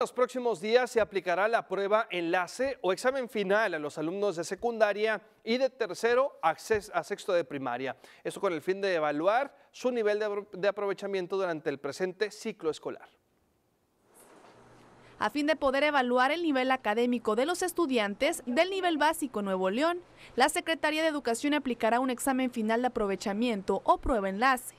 los próximos días se aplicará la prueba enlace o examen final a los alumnos de secundaria y de tercero a sexto de primaria. Esto con el fin de evaluar su nivel de aprovechamiento durante el presente ciclo escolar. A fin de poder evaluar el nivel académico de los estudiantes del nivel básico Nuevo León, la Secretaría de Educación aplicará un examen final de aprovechamiento o prueba enlace.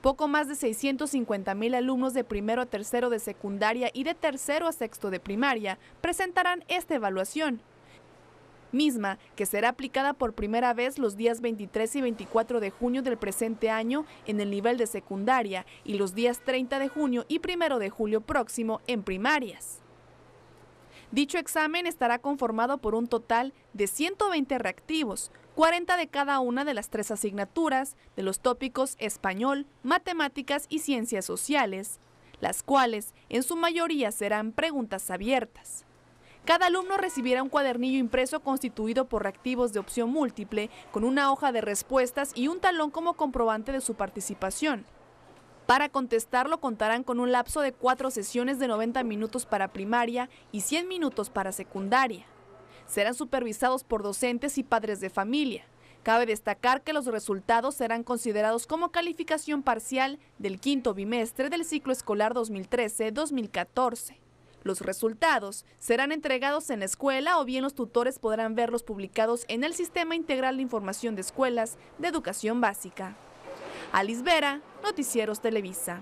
Poco más de 650 alumnos de primero a tercero de secundaria y de tercero a sexto de primaria presentarán esta evaluación, misma que será aplicada por primera vez los días 23 y 24 de junio del presente año en el nivel de secundaria y los días 30 de junio y primero de julio próximo en primarias. Dicho examen estará conformado por un total de 120 reactivos, 40 de cada una de las tres asignaturas de los tópicos español, matemáticas y ciencias sociales, las cuales en su mayoría serán preguntas abiertas. Cada alumno recibirá un cuadernillo impreso constituido por reactivos de opción múltiple, con una hoja de respuestas y un talón como comprobante de su participación. Para contestarlo contarán con un lapso de cuatro sesiones de 90 minutos para primaria y 100 minutos para secundaria. Serán supervisados por docentes y padres de familia. Cabe destacar que los resultados serán considerados como calificación parcial del quinto bimestre del ciclo escolar 2013-2014. Los resultados serán entregados en la escuela o bien los tutores podrán verlos publicados en el Sistema Integral de Información de Escuelas de Educación Básica. Alice Vera, Noticieros Televisa.